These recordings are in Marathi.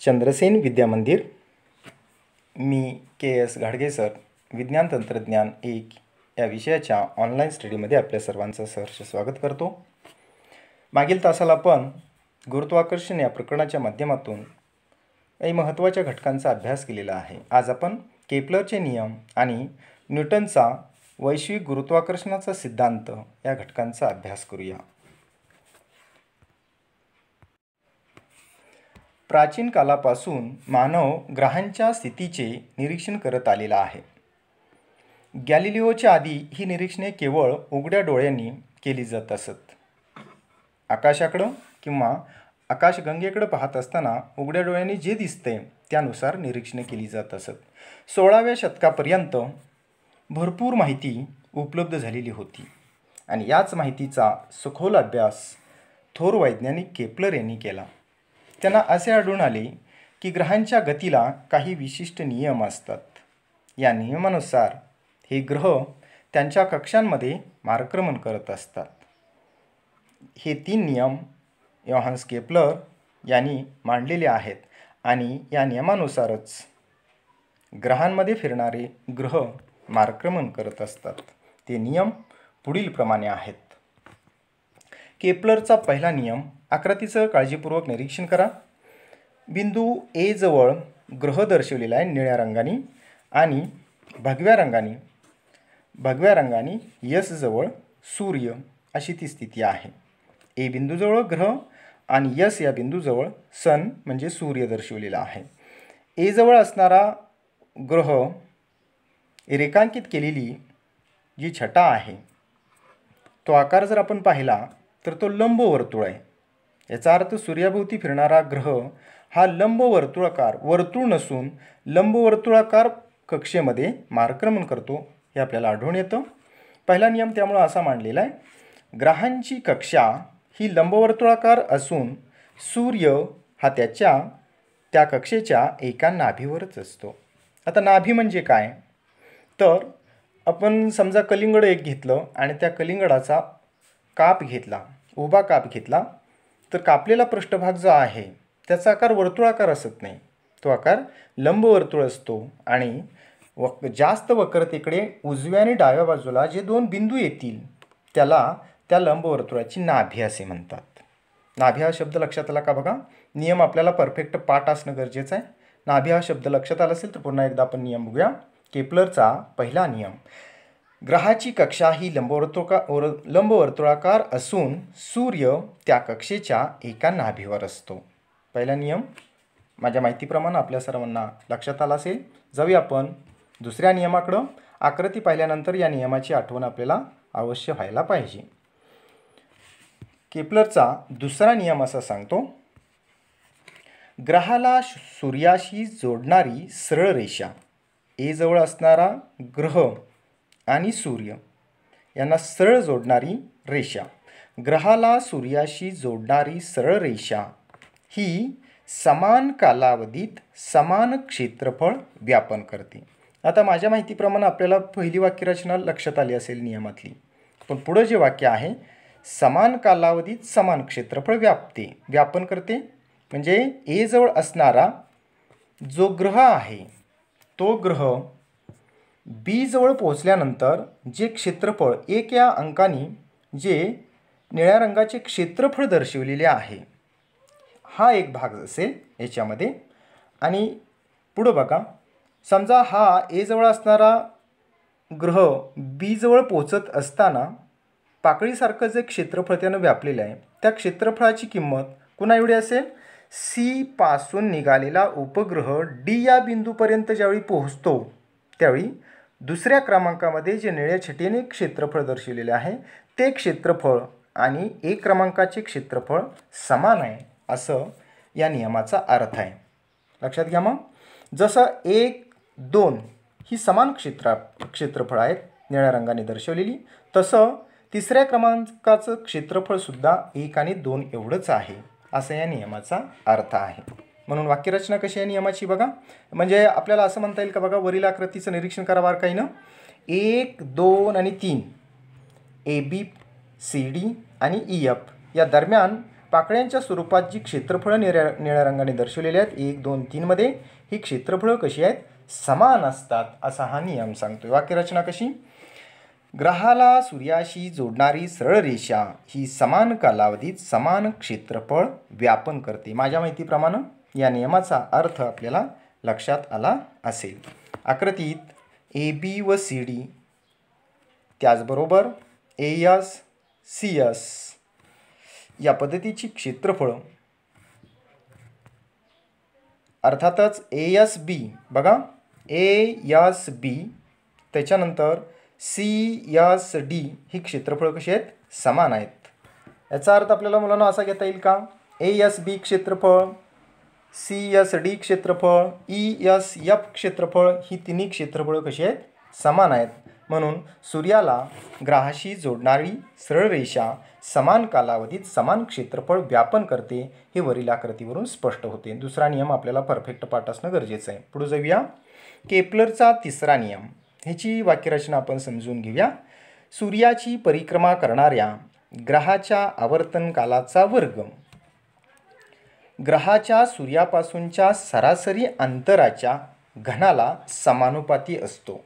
चंद्रसेन विद्यामंदिर मी के एस घाडगे सर विज्ञान तंत्रज्ञान एक या विषयाच्या ऑनलाईन स्टडीमध्ये आपल्या सर्वांचं सहर्ष स्वागत करतो मागील तासाला आपण गुरुत्वाकर्षण या प्रकरणाच्या माध्यमातून काही महत्त्वाच्या घटकांचा अभ्यास केलेला आहे आज आपण केपलरचे नियम आणि न्यूटनचा वैश्विक गुरुत्वाकर्षणाचा सिद्धांत या घटकांचा अभ्यास करूया प्राचीन कालापासून मानव ग्रहांच्या स्थितीचे निरीक्षण करत आलेला आहे गॅलिलिओच्या आधी ही निरीक्षणे केवळ उघड्या डोळ्यांनी केली जात असत आकाशाकडं किंवा आकाशगंगेकडं पाहत असताना उघड्या डोळ्यांनी जे दिसते त्यानुसार निरीक्षणे केली जात असत सोळाव्या शतकापर्यंत भरपूर माहिती उपलब्ध झालेली होती आणि याच माहितीचा सखोल अभ्यास थोर वैज्ञानिक केपलर यांनी केला त्यांना असे आढळून आले की ग्रहांच्या गतीला काही विशिष्ट नियम असतात या नियमानुसार हे ग्रह त्यांच्या कक्षांमध्ये मार्क्रमण करत असतात हे तीन नियम योहान्स केपलर यांनी मांडलेले आहेत आणि या नियमानुसारच ग्रहांमध्ये फिरणारे ग्रह मार्क्रमण करत असतात ते नियम पुढीलप्रमाणे आहेत केपलरचा पहिला नियम आकृतीचं काळजीपूर्वक निरीक्षण करा बिंदू ए जवळ ग्रह दर्शवलेला आहे निळ्या रंगाने आणि भगव्या रंगाने भगव्या रंगाने यसजवळ सूर्य अशी ती स्थिती आहे ए बिंदूजवळ ग्रह आणि यस या बिंदूजवळ सन म्हणजे सूर्य दर्शवलेला आहे ए जवळ असणारा ग्रह रेखांकित केलेली जी छटा आहे तो आकार जर आपण पाहिला तर तो लंबवर्तुळ आहे याचा अर्थ सूर्याभोवती फिरणारा ग्रह हा लंबवर्तुळाकार वर्तुळ नसून लंबवर्तुळाकार कक्षेमध्ये मार्क्रमण करतो हे आपल्याला आढळून येतं पहिला नियम त्यामुळं असा मांडलेला आहे ग्रहांची कक्षा ही लंबवर्तुळाकार असून सूर्य हा त्याच्या त्या कक्षेच्या एका नाभीवरच असतो आता नाभी म्हणजे काय तर आपण समजा कलिंगड एक घेतलं आणि त्या कलिंगडाचा काप घेतला उभा काप घेतला तर कापलेला पृष्ठभाग जो आहे त्याचा आकार वर्तुळाकार असत नाही तो आकार लंबवर्तुळ असतो आणि वक जास्त वक्रतेकडे उजव्या आणि डाव्या बाजूला जे दोन बिंदू येतील त्याला त्या लंबवर्तुळाची नाभी असे म्हणतात नाभी हा शब्द लक्षात आला का बघा नियम आपल्याला परफेक्ट पाठ असणं गरजेचं आहे नाभी हा शब्द लक्षात आला असेल तर पुन्हा एकदा आपण नियम बघूया केपलरचा पहिला नियम ग्रहाची कक्षा ही लंबवर्तुका लंबवर्तुळाकार असून सूर्य त्या कक्षेच्या एका नाभीवर असतो पहिला नियम माझ्या माहितीप्रमाणे आपल्या सर्वांना लक्षात आला असेल जाऊया आपण दुसऱ्या नियमाकडं आकृती पाहिल्यानंतर या नियमाची आठवण आपल्याला अवश्य व्हायला पाहिजे केपलरचा दुसरा नियम असा सांगतो ग्रहाला सूर्याशी जोडणारी सरळ रेषा ए जवळ असणारा ग्रह आणि सूर्य यांना सरळ जोडणारी रेषा ग्रहाला सूर्याशी जोडणारी सरळ रेषा ही समान कालावधीत समान क्षेत्रफळ व्यापन करते आता माझ्या माहितीप्रमाणे आपल्याला पहिली वाक्यरचना लक्षात आली असेल नियमातली पण पुढं जे वाक्य आहे समान कालावधीत समान क्षेत्रफळ व्यापते व्यापन करते म्हणजे एजवळ असणारा जो ग्रह आहे तो ग्रह बीजवळ पोहोचल्यानंतर जे क्षेत्रफळ एक या अंकाने जे निळ्या रंगाचे क्षेत्रफळ दर्शविलेले आहे हा एक भाग असेल याच्यामध्ये आणि पुढं बघा समजा हा एजवळ असणारा ग्रह बीजवळ पोहोचत असताना पाकळीसारखं जे क्षेत्रफळ त्यानं व्यापलेलं आहे त्या क्षेत्रफळाची किंमत कुणा एवढी असेल सीपासून निघालेला उपग्रह डी या बिंदूपर्यंत ज्यावेळी पोहोचतो त्यावेळी दुसऱ्या क्रमांकामध्ये जे निळ्या छटीने क्षेत्रफळ दर्शविलेले आहे ते क्षेत्रफळ आणि एक क्रमांकाचे क्षेत्रफळ समान आहे असं या नियमाचा अर्थ आहे लक्षात घ्या मग जसं एक दोन ही समान क्षेत्रा क्षेत्रफळ आहेत निळ्या रंगाने दर्शवलेली तसं तिसऱ्या क्रमांकाचं क्षेत्रफळसुद्धा एक आणि दोन एवढंच आहे असं या नियमाचा अर्थ आहे म्हणून वाक्यरचना कशी आहे नियमाची बघा म्हणजे आपल्याला असं म्हणता येईल का बघा वरील आकृतीचं निरीक्षण करा ना एक दोन आणि तीन ए बी सी डी आणि ई एफ या दरम्यान पाकळ्यांच्या स्वरूपात जी क्षेत्रफळं निळ्या निळ्या रंगाने दर्शवलेली आहेत एक दोन तीनमध्ये ही क्षेत्रफळं कशी आहेत समान असतात असा हा नियम सांगतो वाक्यरचना कशी ग्रहाला सूर्याशी जोडणारी सरळ रेषा ही समान कालावधीत समान क्षेत्रफळ व्यापन करते माझ्या माहितीप्रमाणे या नियमाचा अर्थ आपल्याला लक्षात आला असेल आकृतीत ए बी व सी डी त्याचबरोबर ए यस सी यस या पद्धतीची क्षेत्रफळं अर्थातच ए यस बी बघा ए यस बी त्याच्यानंतर सी यस डी ही क्षेत्रफळं कशी आहेत समान आहेत याचा अर्थ आपल्याला मुलांना असा घेता येईल का ए यस बी क्षेत्रफळ सी एस डी क्षेत्रफळ ई एस एफ क्षेत्रफळ ही तिन्ही क्षेत्रफळं कशी आहेत समान आहेत म्हणून सूर्याला ग्रहाशी जोडणारी सरळ रेषा समान कालावधीत समान क्षेत्रफळ व्यापन करते हे वरील आकृतीवरून स्पष्ट होते दुसरा नियम आपल्याला परफेक्ट पाठ असणं गरजेचं आहे पुढे जाऊया केपलरचा तिसरा नियम ह्याची वाक्यरचना आपण समजून घेऊया सूर्याची परिक्रमा करणाऱ्या ग्रहाच्या आवर्तन कालाचा वर्ग ग्रहाच्या सूर्यापासूनच्या सरासरी अंतराच्या घनाला समानुपाती असतो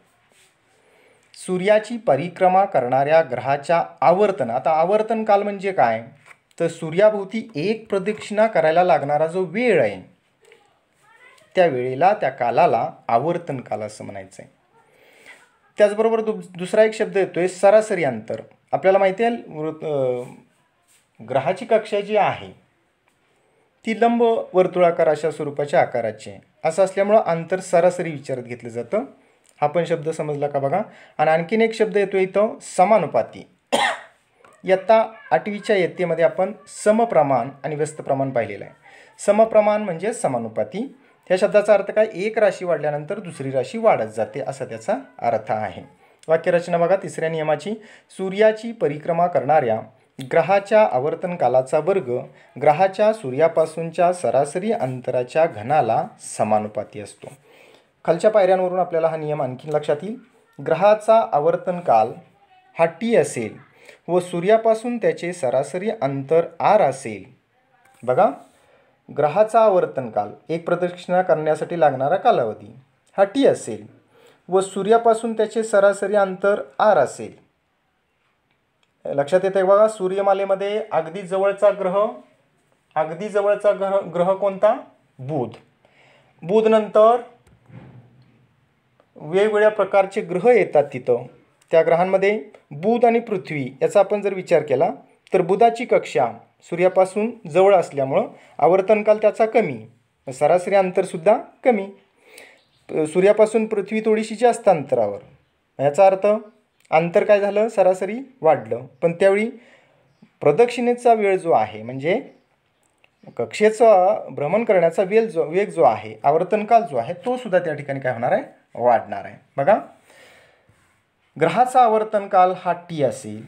सूर्याची परिक्रमा करणाऱ्या ग्रहाच्या आवर्तन आता आवर्तन काल म्हणजे काय तर सूर्याभोवती एक प्रदक्षिणा करायला लागणारा जो वेळ आहे त्या वेळेला त्या कालाला आवर्तन काल असं म्हणायचं आहे त्याचबरोबर दु दुसरा एक शब्द येतो आहे सरासरी अंतर आपल्याला माहिती आहे ग्रहाची कक्षा जी आहे ती लंब वर्तुळाकार अशा स्वरूपाच्या आकाराची आहे असं असल्यामुळं अंतर सरासरी विचारात घेतलं जातं हा पण शब्द समजला का बघा आणि आणखीन एक शब्द येतो इथं समानुपाती इयत्ता आठवीच्या इयत्तेमध्ये आपण समप्रमाण आणि व्यस्त प्रमाण पाहिलेलं आहे समप्रमाण म्हणजे समानुपाती ह्या शब्दाचा अर्थ काय एक राशी वाढल्यानंतर दुसरी राशी वाढत जाते असा त्याचा अर्थ आहे वाक्यरचना बघा तिसऱ्या नियमाची सूर्याची परिक्रमा करणाऱ्या ग्रहाच्या आवर्तनकालाचा वर्ग ग्रहाच्या सूर्यापासूनच्या सरासरी अंतराच्या घनाला समानुपाती असतो खालच्या पायऱ्यांवरून आपल्याला हा नियम आणखीन लक्षात येईल ग्रहाचा आवर्तन काल हा टी असेल व सूर्यापासून त्याचे सरासरी अंतर आर असेल बघा ग्रहाचा आवर्तन काल एक प्रदक्षिणा करण्यासाठी लागणारा कालावधी हा टी असेल व सूर्यापासून त्याचे सरासरी अंतर आर असेल लक्षात येते बघा सूर्यमालेमध्ये अगदी जवळचा ग्रह अगदी जवळचा ग्रह ग्रह कोणता बुध बुध नंतर वेगवेगळ्या प्रकारचे ग्रह येतात तिथं त्या ग्रहांमध्ये बुध आणि पृथ्वी याचा आपण जर विचार केला तर बुधाची कक्षा सूर्यापासून जवळ असल्यामुळं आवर्तनकाल त्याचा कमी सरासरी अंतरसुद्धा कमी सूर्यापासून पृथ्वी थोडीशी जास्त अंतरावर याचा अर्थ अंतर काय झालं सरासरी वाढलं पण त्यावेळी प्रदक्षिणेचा वेळ जो आहे म्हणजे कक्षेचा भ्रमण करण्याचा वेळ जो वेग जो आहे आवर्तनकाल जो आहे तो सुद्धा त्या ठिकाणी काय होणार आहे वाढणार आहे बघा ग्रहाचा आवर्तनकाल हा टी असेल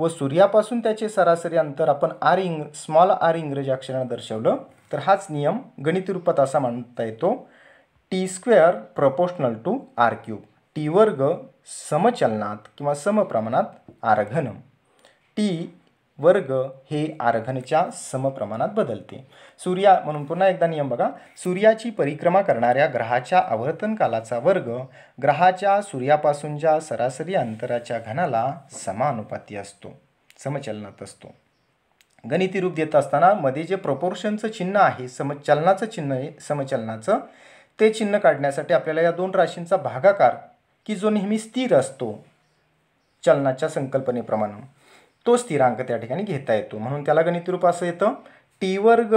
व सूर्यापासून त्याचे सरासरी अंतर आपण आर इंग स्मॉल आर इंग्रजी अक्षरानं दर्शवलं तर हाच नियम गणित रूपात असा मानता येतो T square proportional to R cube T वर्ग समचलनात किंवा समप्रमाणात आरघन टी वर्ग हे आरघनच्या समप्रमाणात बदलते सूर्या म्हणून पुन्हा एकदा नियम बघा सूर्याची परिक्रमा करणाऱ्या ग्रहाच्या आवर्तनकालाचा वर्ग ग्रहाच्या सूर्यापासूनच्या सरासरी अंतराच्या घनाला समानुपाती असतो समचलनात असतो गणिती रूप देत असताना मध्ये जे प्रपोर्शनचं चिन्ह आहे समचलनाचं चिन्ह आहे समचलनाचं ते चिन्ह काढण्यासाठी आपल्याला या दोन राशींचा भागाकार की जो नेहमी स्थिर असतो चलनाच्या संकल्पनेप्रमाणे तो स्थिरांक त्या ठिकाणी घेता येतो म्हणून त्याला गणित रूप असं येतं टी वर्ग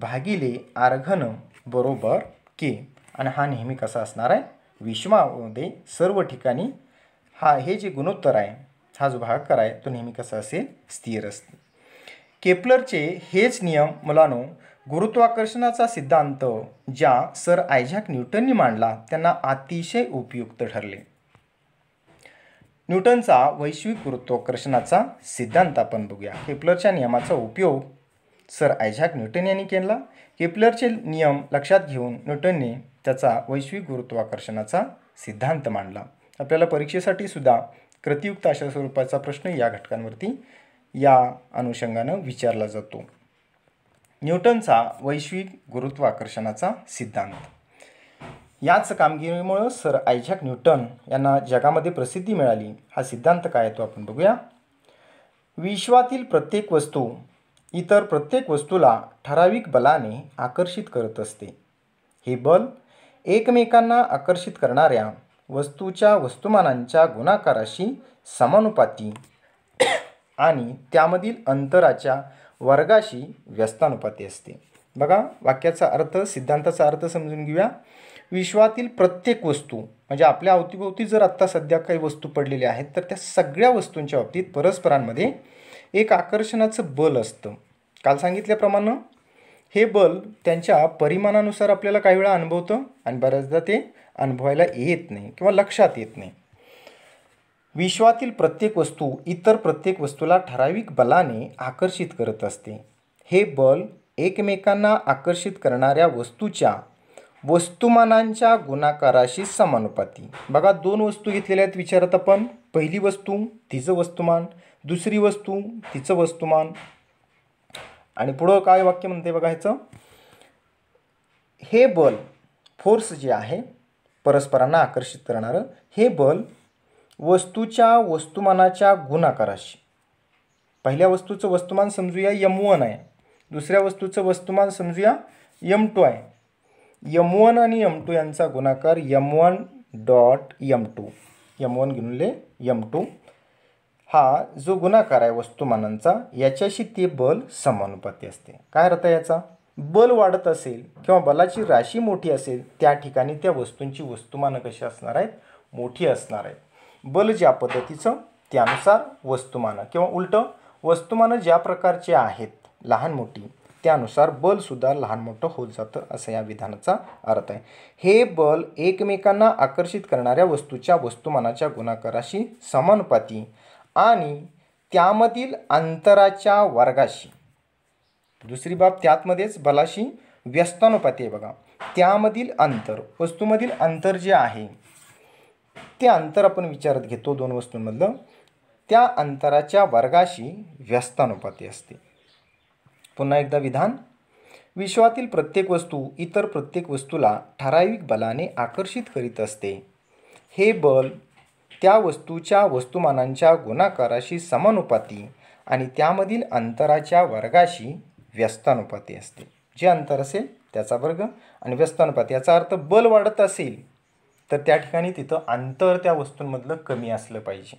भागिले आर्घन बरोबर के आणि हा नेहमी कसा असणार आहे विश्वामध्ये सर्व ठिकाणी हा हे जे गुणोत्तर आहे हा जो भाग कराय तो नेहमी कसा असेल स्थिर असतो केपलरचे हेच नियम मुलानो गुरुत्वाकर्षणाचा सिद्धांत ज्या सर आयझॅक न्यूटननी मांडला त्यांना अतिशय उपयुक्त ठरले न्यूटनचा वैश्विक गुरुत्वाकर्षणाचा सिद्धांत आपण बघूया केपलरच्या नियमाचा उपयोग सर आयझॅक न्यूटन यांनी केला केपलरचे नियम लक्षात घेऊन न्यूटनने त्याचा वैश्विक गुरुत्वाकर्षणाचा सिद्धांत मांडला आपल्याला परीक्षेसाठी सुद्धा कृतियुक्त अशा स्वरूपाचा प्रश्न या घटकांवरती या अनुषंगानं विचारला जातो न्यूटनचा वैश्विक गुरुत्वाकर्षणाचा सिद्धांत याच कामगिरीमुळं सर आयझॅक न्यूटन यांना जगामध्ये प्रसिद्धी मिळाली हा सिद्धांत काय तो आपण बघूया विश्वातील प्रत्येक वस्तू इतर प्रत्येक वस्तूला ठराविक बलाने आकर्षित करत असते हे बल एकमेकांना आकर्षित करणाऱ्या वस्तूच्या वस्तुमानांच्या गुणाकाराशी समानुपाती आणि त्यामधील अंतराच्या वर्गाशी व्यस्तानुपाती असते बघा वाक्याचा अर्थ सिद्धांताचा अर्थ समजून घेऊया विश्वातील प्रत्येक वस्तू म्हणजे आपल्या अवतीभोवती जर आत्ता सध्या काही वस्तू पडलेल्या आहेत तर त्या सगळ्या वस्तूंच्या बाबतीत परस्परांमध्ये एक आकर्षणाचं बल असतं काल सांगितल्याप्रमाणे हे बल त्यांच्या परिमाणानुसार आपल्याला काही वेळा अनुभवतं आणि बऱ्याचदा ते अनुभवायला येत नाही किंवा लक्षात येत नाही विश्वातील प्रत्येक वस्तू इतर प्रत्येक वस्तूला ठराविक बलाने आकर्षित करत असते हे बल एकमेकांना आकर्षित करणाऱ्या वस्तूच्या वस्तुमानांच्या गुणाकाराशी समानुपाती बघा दोन वस्तू घेतलेल्या आहेत विचारत आपण पहिली वस्तू तिचं वस्तुमान दुसरी वस्तू तिचं वस्तुमान आणि पुढं काय वाक्य म्हणते बघा ह्याचं हे बल फोर्स जे आहे परस्परांना आकर्षित करणारं हे बल वस्तूच्या वस्तुमानाच्या गुणाकाराशी पहिल्या वस्तूचं वस्तुमान समजूया यम वन आहे दुसऱ्या वस्तूचं वस्तुमान समजूया यम टू आहे यम वन आणि यम टू यांचा गुणाकार M one dot M two M one गुणले यम टू हा जो गुणाकार आहे वस्तुमानांचा याच्याशी ते बल समानुपाती असते काय अर्थ याचा बल वाढत असेल किंवा बलाची राशी मोठी असेल त्या ठिकाणी त्या वस्तूंची वस्तुमानं कशी असणार आहेत मोठी असणार आहेत बल ज्या पद्धतीचं त्यानुसार वस्तुमानं किंवा उलटं वस्तुमानं ज्या प्रकारचे आहेत लहान मोठी त्यानुसार बलसुद्धा लहान मोठं होत जातं असं या विधानाचा अर्थ आहे हे बल एकमेकांना आकर्षित करणाऱ्या वस्तूच्या वस्तुमानाच्या गुणाकाराशी समानुपाती आणि त्यामधील अंतराच्या वर्गाशी दुसरी बाब त्यातमध्येच बलाशी व्यस्तानुपाती आहे बघा त्यामधील अंतर वस्तूमधील अंतर जे आहे ते अंतर आपण विचारात घेतो दोन वस्तूंमधलं त्या अंतराच्या वर्गाशी व्यस्तानुपाती असते पुन्हा एकदा विधान विश्वातील प्रत्येक वस्तू इतर प्रत्येक वस्तूला ठराविक बलाने आकर्षित करीत असते हे बल त्या वस्तूच्या वस्तुमानांच्या गुणाकाराशी समानुपाती आणि त्यामधील अंतराच्या वर्गाशी व्यस्तानुपाती असते जे अंतर असेल त्याचा वर्ग आणि व्यस्तानुपाती याचा अर्थ बल वाढत असेल तर त्या ठिकाणी तिथं अंतर त्या वस्तूंमधलं कमी असलं पाहिजे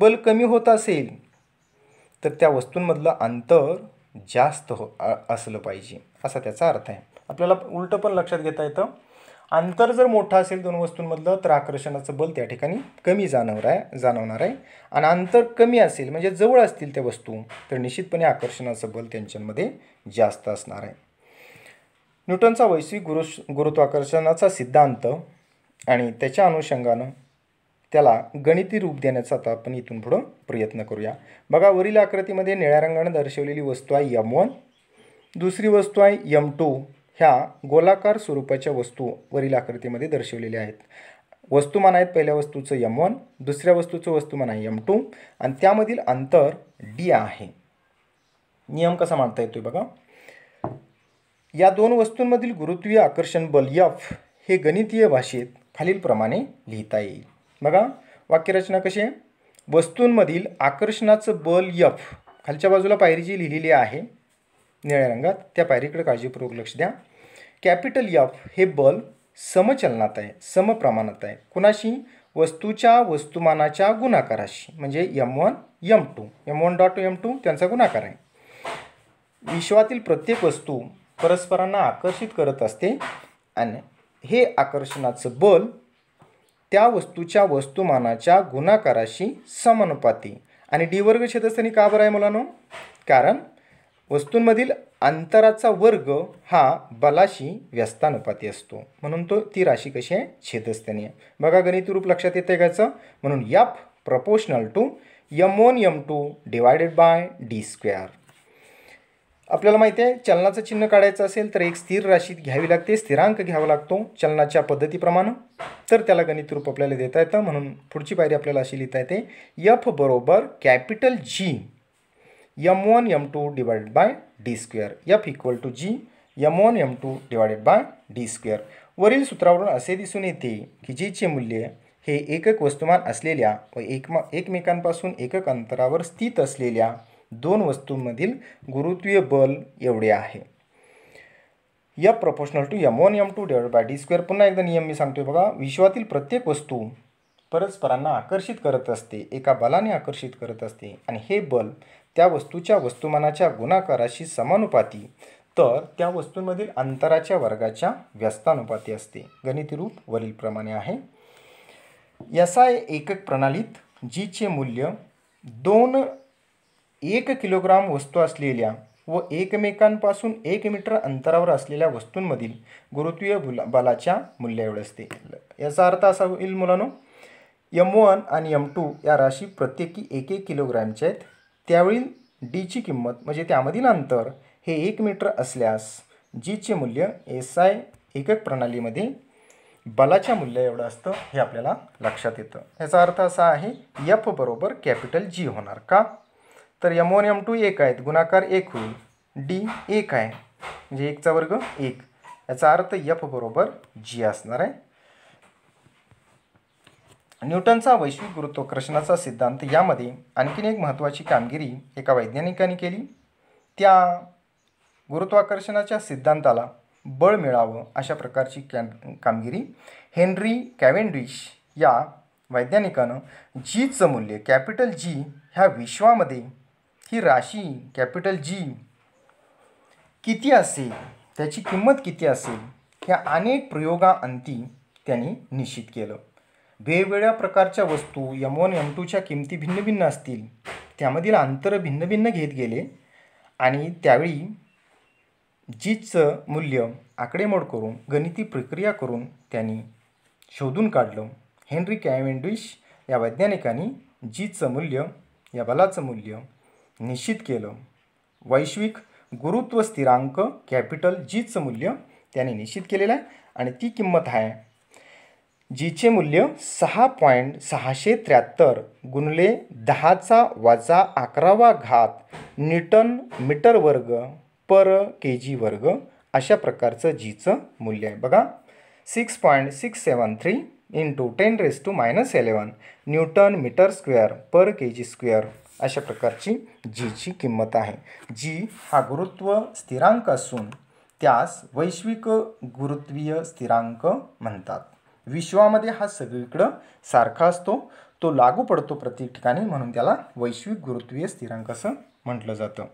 बल कमी होत असेल तर त्या वस्तूंमधलं अंतर जास्त हो असलं पाहिजे असा त्याचा अर्थ आहे आपल्याला उलटं पण लक्षात घेता येतं अंतर जर मोठं असेल दोन वस्तूंमधलं तर आकर्षणाचं बल त्या ठिकाणी कमी जाणवणार आहे जाणवणार आहे आणि अंतर कमी असेल म्हणजे जवळ असतील त्या वस्तू तर निश्चितपणे आकर्षणाचं बल त्यांच्यामध्ये जास्त असणार आहे न्यूटनचा वैश्विक गुरु गुरुत्वाकर्षणाचा सिद्धांत आणि त्याच्या अनुषंगानं त्याला गणिती रूप देण्याचा आता आपण इथून पुढं प्रयत्न करूया बघा वरील आकृतीमध्ये निळ्या रंगानं दर्शवलेली वस्तू आहे यम वन दुसरी वस्तू आहे यम टू ह्या गोलाकार स्वरूपाच्या वस्तू वरील आकृतीमध्ये दर्शवलेल्या आहेत वस्तुमान आहेत पहिल्या वस्तूचं यम वन दुसऱ्या वस्तूचं वस्तुमान आहे यम टू आणि त्यामधील अंतर डी आहे नियम कसा मांडता येतोय बघा या दोन वस्तूंमधील गुरुत्वीय आकर्षण बल यफ हे गणितीय भाषेत खालीलप्रमाणे लिहिता येईल बघा वाक्यरचना कशी आहे वस्तूंमधील आकर्षणाचं बल यफ खालच्या बाजूला पायरी जी लिहिलेली आहे निळ्या रंगात त्या पायरीकडे काळजीपूर्वक लक्ष द्या कॅपिटल यफ हे बल समचलनात आहे समप्रमाणात आहे कुणाशी वस्तूच्या वस्तुमानाच्या गुणाकाराशी म्हणजे M one M two M one dot M two त्यांचा गुणाकार आहे विश्वातील प्रत्येक वस्तू परस्परांना आकर्षित करत असते आणि हे आकर्षणाचं बल त्या वस्तूच्या वस्तुमानाच्या गुणाकाराशी समानुपाती आणि डी वर्ग छेदस्थानी का बरं आहे मुलांनो कारण वस्तूंमधील अंतराचा वर्ग हा बलाशी व्यस्तानुपाती असतो म्हणून तो ती राशी कशी आहे छेदस्थानी आहे बघा गणित रूप लक्षात येते याचं म्हणून F proportional to M one M two divided by D square आपल्याला माहिती आहे चलनाचं चिन्ह काढायचं असेल तर एक स्थिर राशीत घ्यावी लागते स्थिरांक घ्यावा लागतो चलनाच्या पद्धतीप्रमाणे तर त्याला गणित रूप आपल्याला देता येतं म्हणून पुढची पायरी आपल्याला अशी लिहिता येते यफ बरोबर capital G M one M two divided by D square F equal to G M one M two divided by D square वरील सूत्रावरून असे दिसून येते की जीचे मूल्य हे एकक वस्तुमान असलेल्या व एकमा एकमेकांपासून एकक अंतरावर स्थित असलेल्या दोन वस्तूंमधील गुरुत्वीय बल एवढे आहे या proportional to M one M two divide by D square पुन्हा एकदा नियम मी सांगतोय बघा विश्वातील प्रत्येक वस्तू परस्परांना आकर्षित करत असते एका बलाने आकर्षित करत असते आणि हे बल त्या वस्तूच्या वस्तुमानाच्या गुणाकाराशी समानुपाती तर त्या वस्तूंमधील अंतराच्या वर्गाच्या व्यस्तानुपाती असते गणिती रूप वरीलप्रमाणे आहे एस एकक प्रणालीत जीचे मूल्य दोन एक किलोग्राम वस्तू असलेल्या व एकमेकांपासून एक मीटर अंतरावर असलेल्या वस्तूंमधील गुरुत्वीय बुला बलाच्या मूल्याएवढे असते याचा अर्थ असा होईल मुलांनो यम वन आणि यम टू या राशी प्रत्येकी एक एक किलोग्रॅमच्या आहेत त्यावेळी डीची किंमत म्हणजे त्यामधील अंतर हे एक मीटर असल्यास जीचे मूल्य एस आय एकक प्रणालीमध्ये बलाच्या मूल्य एवढं असतं हे आपल्याला लक्षात येतं याचा अर्थ असा आहे यफ बरोबर कॅपिटल जी होणार का तर यम वन यम टू एक आहेत गुणाकार एक होईल डी एक आहे म्हणजे एकचा वर्ग एक याचा अर्थ यफ बरोबर जी असणार आहे न्यूटनचा वैश्विक गुरुत्वाकर्षणाचा सिद्धांत यामध्ये आणखीन एक महत्त्वाची कामगिरी एका वैज्ञानिकाने केली त्या गुरुत्वाकर्षणाच्या सिद्धांताला बळ मिळावं अशा प्रकारची कॅम कामगिरी हेनरी कॅव्हेंडिश या वैज्ञानिकानं जीचं मूल्य कॅपिटल जी ह्या विश्वामध्ये ही राशी कॅपिटल जी किती असेल त्याची किंमत किती असेल या अनेक प्रयोगाअंती त्यांनी निश्चित केलं वेगवेगळ्या प्रकारच्या वस्तू यम वन यम टूच्या किमती भिन्न भिन्न असतील त्यामधील अंतर भिन्न भिन्न घेत गेले आणि त्यावेळी जीचं मूल्य आकडेमोड करून गणिती प्रक्रिया करून त्यांनी शोधून काढलं हेनरी कॅव्हेंडिश या वैज्ञानिकांनी जीचं मूल्य या बलाचं मूल्य निश्चित केलं वैश्विक गुरुत्व स्थिरांक कॅपिटल जीचं मूल्य त्याने निश्चित केलेलं आहे आणि ती किंमत आहे जीचे मूल्य सहा पॉईंट सहाशे त्र्याहत्तर गुणले दहाचा वाजा अकरावा घात न्यूटन मीटर वर्ग पर के जी वर्ग अशा प्रकारचं जीचं मूल्य आहे बघा six point six seven three into ten raise two minus eleven newton metre square per K G square अशा प्रकारची जीची किंमत आहे जी हा गुरुत्व स्थिरांक असून त्यास वैश्विक गुरुत्वीय स्थिरांक म्हणतात विश्वामध्ये हा सगळीकडं सारखा असतो तो लागू पडतो प्रत्येक ठिकाणी म्हणून त्याला वैश्विक गुरुत्वीय स्थिरांक असं म्हटलं जातं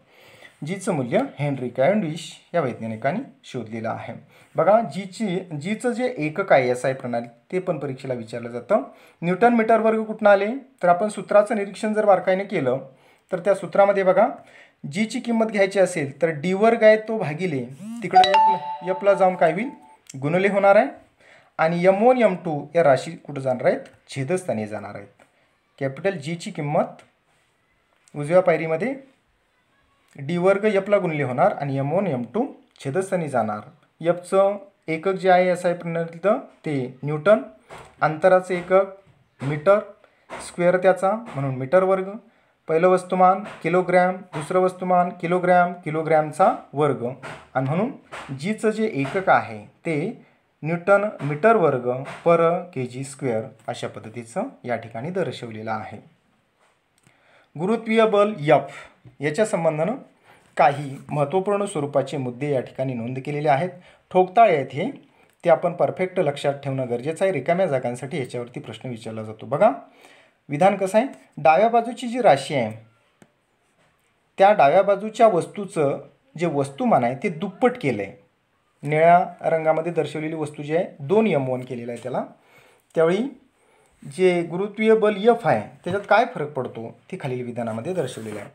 जीचं मूल्य हेनरी कॅन्डिश या वैज्ञानिकांनी शोधलेलं आहे बघा जीची जीचं जे एकक आहे एस आय प्रणाली ते पण परीक्षेला विचारलं जातं न्यूटन मीटर वर्ग कुठून आले तर आपण सूत्राचं निरीक्षण जर बारकाईने केलं तर त्या सूत्रामध्ये बघा जीची किंमत घ्यायची असेल तर डी वर्ग आहे तो भागिले तिकडे यपला यपला जाऊन काय होईल गुणले होणार आहे आणि यम वन यम टू या राशी कुठं जाणार आहेत छेदस्थानी जाणार आहेत कॅपिटल जीची किंमत उजव्या पायरीमध्ये डी वर्ग यपला गुणले होणार आणि यम वन यम टू छेदस्थानी जाणार यपचं एकक जे आहे असं आहे प्रणित ते न्यूटन अंतराचं एकक मीटर स्क्वेअर त्याचा म्हणून मीटर वर्ग पहिलं वस्तुमान किलोग्रॅम दुसरं वस्तुमान किलोग्रॅम किलोग्रॅमचा वर्ग आणि म्हणून जीचं जे एकक आहे ते न्यूटन मीटर वर्ग पर के जी स्क्वेअर अशा पद्धतीचं या ठिकाणी दर्शवलेलं आहे गुरुत्वीय बल यफ याच्या संबंधानं काही महत्त्वपूर्ण स्वरूपाचे मुद्दे या ठिकाणी नोंद केलेले आहेत ठोकताळे आहेत हे ते आपण परफेक्ट लक्षात ठेवणं गरजेचं आहे रिकाम्या जागांसाठी याच्यावरती प्रश्न विचारला जातो बघा विधान कसं आहे डाव्या बाजूची जी राशी आहे त्या डाव्या बाजूच्या वस्तूचं जे वस्तुमान आहे ते दुप्पट केलं आहे निळ्या रंगामध्ये दर्शवलेली वस्तू जी आहे दोन यमवन केलेलं आहे त्याला त्यावेळी जे गुरुत्वीय बल यफ आहे त्याच्यात काय फरक पडतो ते खालील विधानामध्ये दर्शवलेलं आहे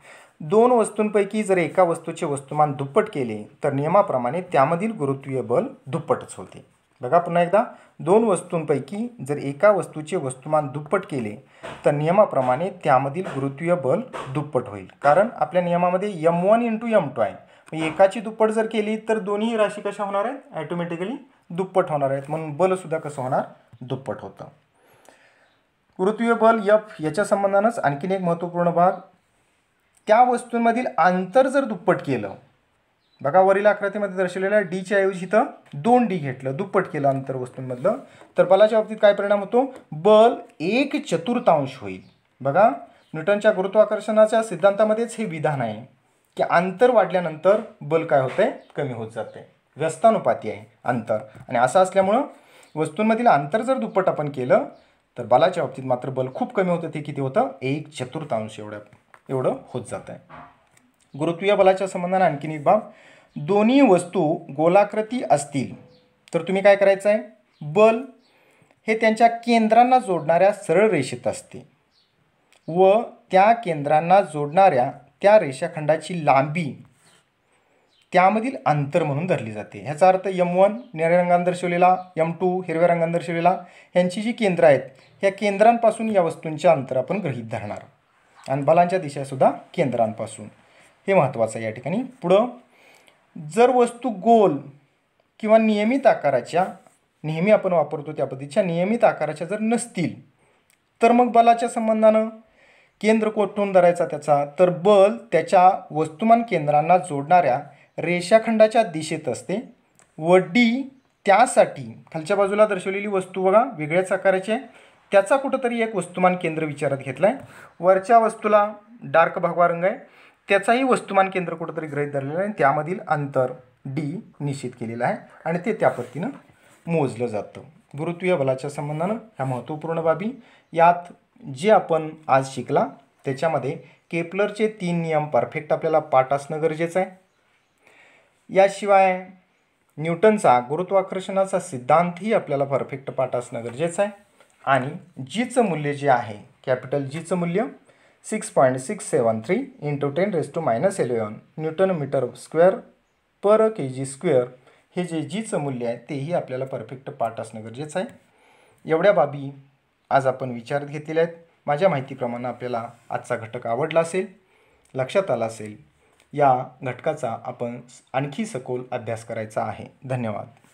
दोन वस्तूंपैकी जर एका वस्तूचे वस्तुमान दुप्पट केले तर नियमाप्रमाणे त्यामधील गुरुत्वीय बल दुप्पटच होते बघा पुन्हा एकदा दोन वस्तूंपैकी जर एका वस्तूचे वस्तुमान दुप्पट केले तर नियमाप्रमाणे त्यामधील गुरुत्वीय बल दुप्पट होईल कारण आपल्या नियमामध्ये M one into M two आहे एकाची दुप्पट जर केली तर दोन्ही राशी कशा होणार आहेत ॲटोमॅटिकली दुप्पट होणार आहेत म्हणून बलसुद्धा कसं होणार दुप्पट होतं पृथ्वी बल यफ याच्या संबंधानंच आणखीन एक महत्त्वपूर्ण भाग त्या वस्तूंमधील अंतर जर दुप्पट केलं बघा वरील आकृतीमध्ये दर्शवलेल्या डीच्या ऐवजी इथं दोन डी घेतलं दुप्पट केलं अंतर वस्तूंमधलं तर बलाच्या बाबतीत काय परिणाम होतो बल एक चतुर्थांश होईल बघा न्यूटनच्या गुरुत्वाकर्षणाच्या सिद्धांतामध्येच हे विधान आहे की अंतर वाढल्यानंतर बल काय होते कमी होत जाते व्यस्तानुपाती आहे अंतर आणि असं असल्यामुळं वस्तूंमधील अंतर जर दुप्पट आपण केलं तर बलाच्या बाबतीत मात्र बल खूप कमी होतं ते किती होतं एक चतुर्थांश एवढ्या एवढं होत जात आहे गुरुत्वीय बलाच्या संबंधाने आणखीन एक बाब दोन्ही वस्तू गोलाकृती असतील तर तुम्ही काय करायचं आहे बल हे त्यांच्या केंद्रांना जोडणाऱ्या सरळ रेषेत असते व त्या केंद्रांना जोडणाऱ्या त्या रेषाखंडाची लांबी त्यामधील अंतर म्हणून धरली जाते ह्याचा अर्थ यम वन निळ्या रंगाने यम टू हिरव्या रंगाने दर्शवलेला यांची जी केंद्र आहेत या केंद्रांपासून या वस्तूंचे अंतर आपण गृहीत धरणार आणि बलांच्या दिशासुद्धा केंद्रांपासून हे महत्त्वाचं आहे या ठिकाणी पुढं जर वस्तू गोल किंवा नियमित आकाराच्या नेहमी आपण वापरतो त्या पद्धतीच्या नियमित आकाराच्या जर नसतील तर मग बलाच्या संबंधानं केंद्र कोठून धरायचा त्याचा तर बल त्याच्या वस्तुमान केंद्रांना जोडणाऱ्या रेषाखंडाच्या दिशेत असते व डी त्यासाठी खालच्या बाजूला दर्शवलेली वस्तू बघा वेगळ्याच आकाराची आहे त्याचा कुठंतरी एक वस्तुमान केंद्र विचारात घेतला आहे वरच्या वस्तूला डार्क भगवा रंग आहे त्याचाही वस्तुमान केंद्र कुठंतरी गृहीत धरलेलं आहे त्यामधील अंतर डी निश्चित केलेलं आहे आणि ते त्या पद्धतीनं मोजलं जातं गुरुत्वीय बलाच्या संबंधानं ह्या महत्त्वपूर्ण बाबी यात जे आपण आज शिकला त्याच्यामध्ये केपलरचे तीन नियम परफेक्ट आपल्याला पाठ असणं गरजेचं आहे याशिवाय न्यूटनचा गुरुत्वाकर्षणाचा सिद्धांतही आपल्याला परफेक्ट पाठ असणं गरजेचं आहे आणि जीचं मूल्य जे आहे कॅपिटल जीचं मूल्य six point six seven three into ten raise two minus eleven newton metre square per K G square हे जे जीचं मूल्य आहे तेही आपल्याला परफेक्ट पाठ असणं गरजेचं आहे एवढ्या बाबी आज आपण विचारात घेतलेल्या आहेत माझ्या माहितीप्रमाणे आपल्याला आजचा घटक आवडला असेल लक्षात आला असेल या घटकाचा आपण आणखी सखोल अभ्यास करायचा आहे धन्यवाद